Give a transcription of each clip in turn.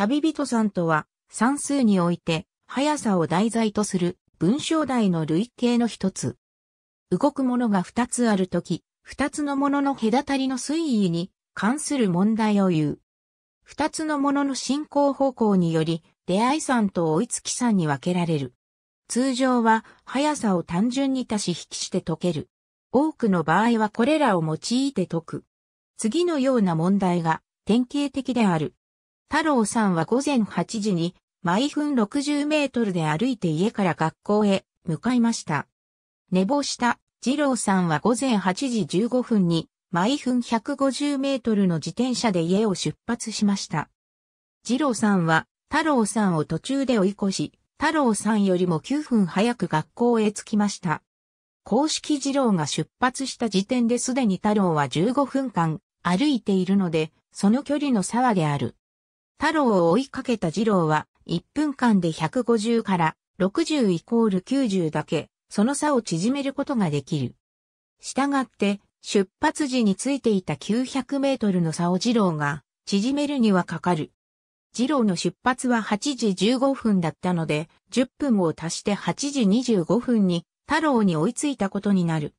旅人さんとは、算数において、速さを題材とする文章題の類型の一つ。動くものが二つあるとき、二つのものの隔たりの推移に関する問題を言う。二つのものの進行方向により、出会い算と追いつき算に分けられる。通常は、速さを単純に足し引きして解ける。多くの場合はこれらを用いて解く。次のような問題が典型的である。太郎さんは午前8時に毎分60メートルで歩いて家から学校へ向かいました。寝坊した二郎さんは午前8時15分に毎分150メートルの自転車で家を出発しました。二郎さんは太郎さんを途中で追い越し、太郎さんよりも9分早く学校へ着きました。公式二郎が出発した時点ですでに太郎は15分間歩いているので、その距離の差はである。太郎を追いかけた二郎は、1分間で150から60イコール90だけ、その差を縮めることができる。したがって、出発時についていた900メートルの差を二郎が縮めるにはかかる。二郎の出発は8時15分だったので、10分を足して8時25分に太郎に追いついたことになる。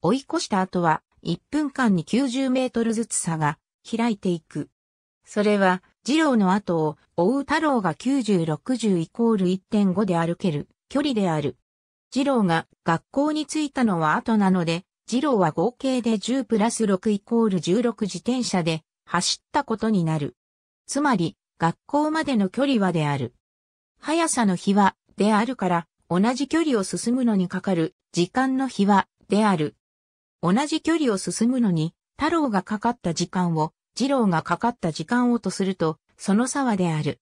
追い越した後は1分間に90メートルずつ差が開いていく。それは二郎の後を追う太郎が9060イコール1.5で歩ける距離である。二郎が学校に着いたのは後なので、二郎は合計で10プラス6イコール16自転車で走ったことになる。つまり、学校までの距離はである。速さの比は、であるから、同じ距離を進むのにかかる時間の比は、である。同じ距離を進むのに、太郎がかかった時間を二郎がかかった時間をとすると、その差はである。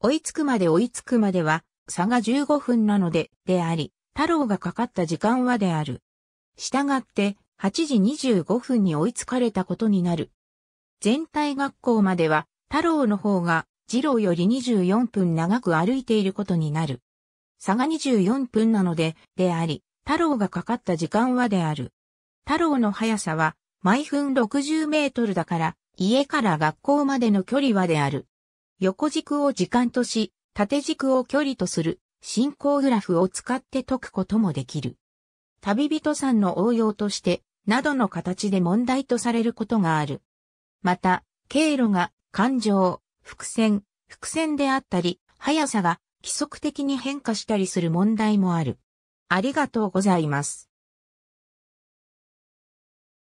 追いつくまで追いつくまでは、差が15分なので、であり、太郎がかかった時間はである。従って、8時25分に追いつかれたことになる。全体学校までは、太郎の方が、二郎より24分長く歩いていることになる。差が24分なので、であり、太郎がかかった時間はである。太郎の速さは、毎分60メートルだから、家から学校までの距離はである。横軸を時間とし、縦軸を距離とする進行グラフを使って解くこともできる。旅人さんの応用として、などの形で問題とされることがある。また、経路が感情、伏線、伏線であったり、速さが規則的に変化したりする問題もある。ありがとうございます。